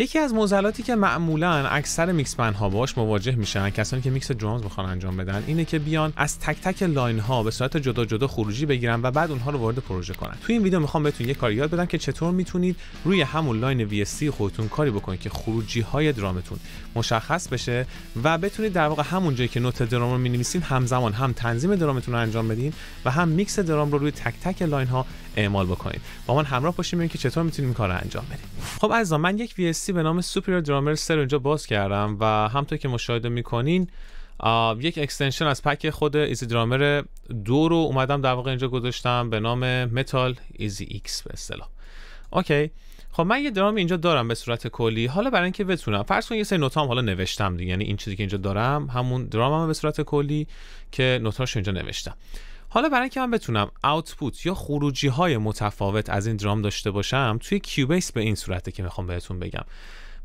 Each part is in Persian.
یکی از موزلاتی که معمولا اکثر میکس بند ها باش مواجه میشن کسانی که میکس درامز میخوان انجام بدن اینه که بیان از تک تک لاین ها به صورت جدا جدا خروجی بگیرن و بعد اونها رو وارد پروژه کنن تو این ویدیو میخوام بهتون یه کاری یاد بدم که چطور میتونید روی همون لاین VSC خودتون کاری بکنید که خروجی های درامتون مشخص بشه و بتونید در واقع همون جایی که نوت درام رو مینویسین همزمان هم تنظیم درامتون رو انجام بدین و هم میکس درام رو روی تک تک لاین ها اعمال بکنید با من همراه باشیم ببینیم که چطور میتونیم کار انجام بدیم خب عزیزان من یک اس به نام سوپریور درامر سر اینجا باز کردم و همطور که مشاهده میکنین یک اکستنشن از پک خود ایزی درامر دو رو اومدم در واقع اینجا گذاشتم به نام متال ایزی ایکس به اصطلاح اوکی خب من یه درام اینجا دارم به صورت کلی حالا برای اینکه بتونم فرض کن یه سری نوتام حالا نوشتم دیگه یعنی این چیزی که اینجا دارم همون درامم هم به صورت کلی که نوتاشو اینجا نوشتم حالا برای اینکه من بتونم آوتپوت یا خروجی های متفاوت از این درام داشته باشم توی کیوبیس به این صورته که میخوام بهتون بگم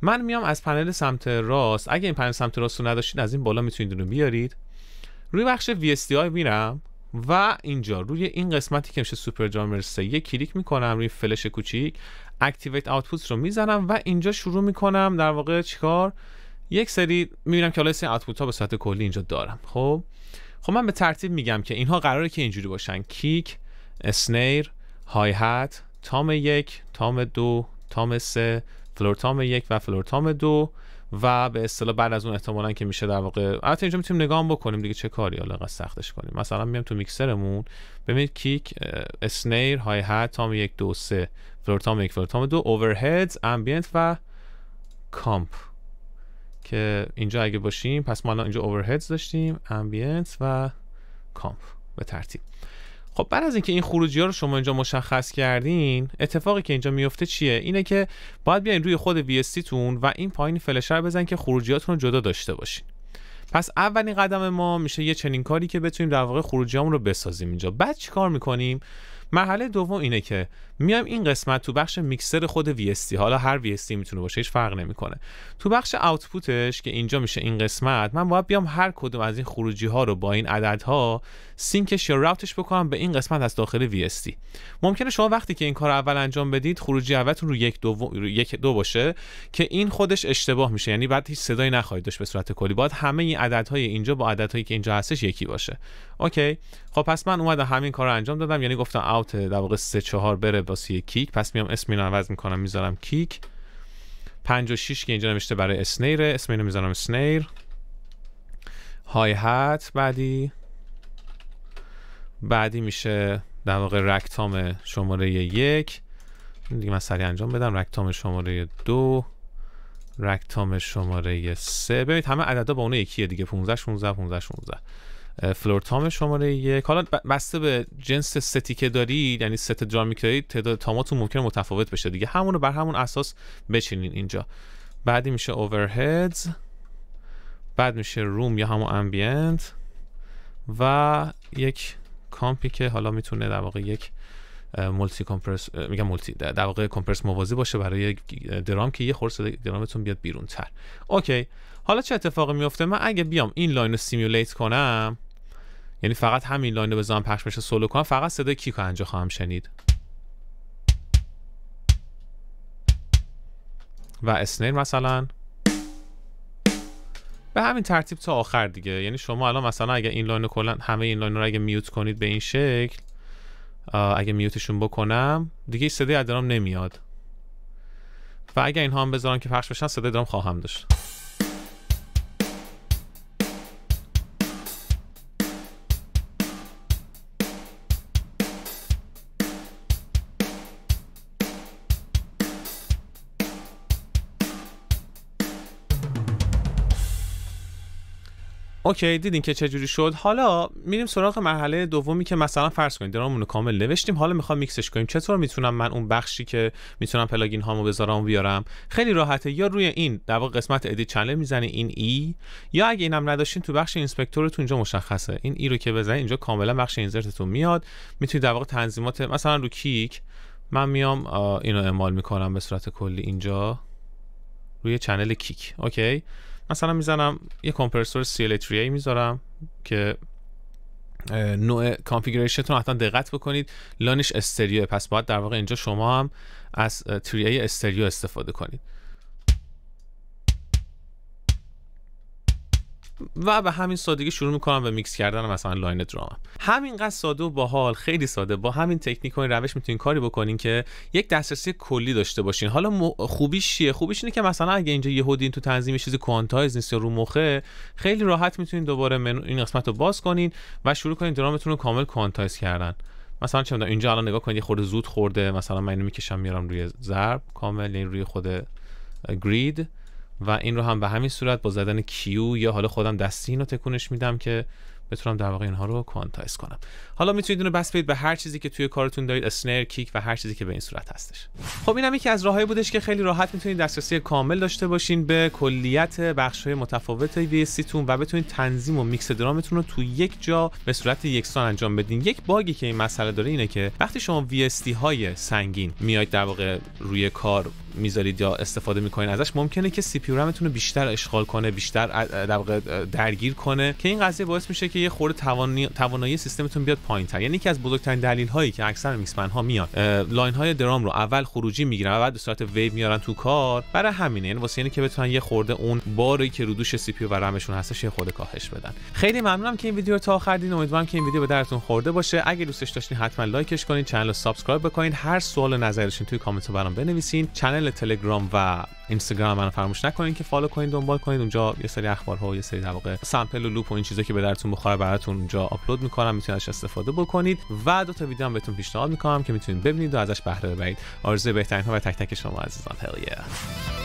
من میام از پنل سمت راست اگه این پنل سمت راست رو نداشتید از این بالا میتونید رو بیارید روی بخش VSDI میرم و اینجا روی این قسمتی که میشه سوپر درامر سه یه کلیک میکنم روی فلش کوچیک اکتیویت آوتپوت رو میزنم و اینجا شروع میکنم در واقع چیکار یک سری میبینم که حالا سری آوتپوت ها به صورت کلی اینجا دارم خب خب من به ترتیب میگم که اینها قراره که اینجوری باشن کیک اسنیر های هات تام یک تام دو تام سه فلور تام یک و فلور تام دو و به اصطلاح بعد از اون احتمالا که میشه در واقع البته اینجا میتونیم نگاه بکنیم دیگه چه کاری حالا سختش کنیم مثلا میام تو میکسرمون ببینید کیک اسنیر های هات تام یک دو سه فلور تام یک فلور تام دو اوورهدز امبینت و کامپ که اینجا اگه باشیم پس ما الان اینجا اوورهدز داشتیم امبینت و کامپ به ترتیب خب بعد از اینکه این خروجی ها رو شما اینجا مشخص کردین اتفاقی که اینجا میفته چیه اینه که باید بیاین روی خود وی تون و این پایین فلشر بزن که خروجیاتون رو جدا داشته باشین پس اولین قدم ما میشه یه چنین کاری که بتونیم در واقع خروجیامون رو بسازیم اینجا بعد چیکار میکنیم مرحله دوم اینه که میایم این قسمت تو بخش میکسر خود VST حالا هر VST میتونه باشه هیچ فرق نمیکنه تو بخش آوتپوتش که اینجا میشه این قسمت من باید بیام هر کدوم از این خروجی ها رو با این عدد ها، سینکش یا راوتش بکنم به این قسمت از داخل VST ممکنه شما وقتی که این کار اول انجام بدید خروجی اولتون رو یک دو, رو یک دو باشه که این خودش اشتباه میشه یعنی بعد هیچ صدایی نخواهید داشت به صورت کلی باید همه این عدد های اینجا با هایی که اینجا هستش یکی باشه اوکی خب پس من اومدم همین کار رو انجام دادم یعنی گفتم اوت در واقع 3 4 بره واسه کیک پس میام اسم اینو عوض میکنم میذارم کیک 5 و 6 که اینجا نوشته برای اسنیر اسم اینو میذارم اسنیر های هات بعدی بعدی میشه در واقع رکتام شماره یک دیگه من سریع انجام بدم رکتام شماره دو رکتام شماره سه ببینید همه عددا با اون یکیه دیگه 15 16 15 16 فلور تام شماره یک حالا بسته به جنس ستی که داری یعنی ست درامی که داری تعداد تاماتون ممکن متفاوت بشه دیگه همون رو بر همون اساس بچینین اینجا بعدی میشه اوورهدز بعد میشه روم یا همون امبینت و یک کامپی که حالا میتونه در واقع یک مولتی کمپرس میگم مولتی در واقع کمپرس موازی باشه برای درام که یه خورس درامتون بیاد بیرون تر اوکی حالا چه اتفاقی میفته من اگه بیام این لاین رو سیمیولیت کنم یعنی فقط همین لاین رو بذارم پخش بشه سولو کنم فقط صدای کیک انجا خواهم شنید و اسنیر مثلا به همین ترتیب تا آخر دیگه یعنی شما الان مثلا اگه این لاین رو کلا همه این لاین رو اگه میوت کنید به این شکل اگه میوتشون بکنم دیگه صدای ادرام نمیاد و اگه اینها هم بذارم که پخش بشن صدای درام خواهم داشت اوکی دیدین که جوری شد حالا میریم سراغ مرحله دومی که مثلا فرض کنید درامون رو کامل نوشتیم حالا میخوام میکسش کنیم چطور میتونم من اون بخشی که میتونم پلاگین هامو بذارم بیارم خیلی راحته یا روی این در واقع قسمت ادیت چنل میزنی این ای یا اگه اینم نداشتین تو بخش اینسپکتورتون اینجا مشخصه این ای رو که بزنید اینجا کاملا بخش اینزرتتون میاد میتونید در واقع تنظیمات مثلا رو کیک من میام اینو اعمال میکنم به صورت کلی اینجا روی چنل کیک اوکی مثلا میزنم یه کمپرسور cl 3 a میذارم که نوع رو حتما دقت بکنید لانش استریو پس باید در واقع اینجا شما هم از 3A استریو استفاده کنید و به همین سادگی شروع میکنم به میکس کردن مثلا لاین درام همینقدر ساده و باحال خیلی ساده با همین تکنیک و این روش میتونین کاری بکنین که یک دسترسی کلی داشته باشین حالا خوبیش چیه خوبیش اینه که مثلا اگه اینجا یهودین تو تنظیم چیزی کوانتایز نیست یا رو مخه خیلی راحت میتونین دوباره منو این قسمت رو باز کنین و شروع کنین درامتون رو کامل کوانتایز کردن مثلا چه اینجا الان نگاه کنید خورده زود خورده مثلا من اینو میکشم میارم روی ضرب کامل یعنی روی خود گرید و این رو هم به همین صورت با زدن کیو یا حالا خودم دستی اینو تکونش میدم که بتونم در واقع اینها رو کوانتایز کنم حالا میتونید اینو بس به هر چیزی که توی کارتون دارید اسنر کیک و هر چیزی که به این صورت هستش خب هم یکی از راههایی بودش که خیلی راحت میتونید دسترسی کامل داشته باشین به کلیت بخش متفاوت وی تون و بتونید تنظیم و میکس درامتون رو تو یک جا به صورت یکسان انجام بدین یک باگی که این مسئله داره اینه که وقتی شما وی های سنگین میاید در واقع روی کار میذارید یا استفاده میکنین ازش ممکنه که سی پی رو بیشتر اشغال کنه بیشتر در درگیر کنه که این قضیه باعث میشه که یه خورده توانایی سیستمتون بیاد پایین تر. یعنی یکی از بزرگترین دلیل هایی که اکثر میکسمن ها میان لاین های درام رو اول خروجی میگیرن و بعد به صورت ویو میارن تو کار برای همینه یعنی واسه اینه که بتونن یه خورده اون باری که رودوش سی پی و رمشون هستش یه خورده کاهش بدن خیلی ممنونم که این ویدیو رو تا آخر دیدین امیدوارم که این ویدیو به درتون خورده باشه اگه دوستش داشتین حتما لایکش کنین چنل رو سابسکرایب بکنین هر سوال و نظرشین توی کامنت برام بنویسین چنل تلگرام و اینستاگرام منو فراموش نکنید که فالو کنید، دنبال کنید، اونجا یه سری اخبارها و یه سری در واقع سامپل و لوپ و این چیزا که به درتون بخوره براتون اونجا آپلود میکنم میتونید ازش استفاده بکنید و دو تا ویدیو هم بهتون پیشنهاد میکنم که میتونید ببینید و ازش بهره ببرید آرزوی بهترین ها و تک تک شما عزیزان هلیه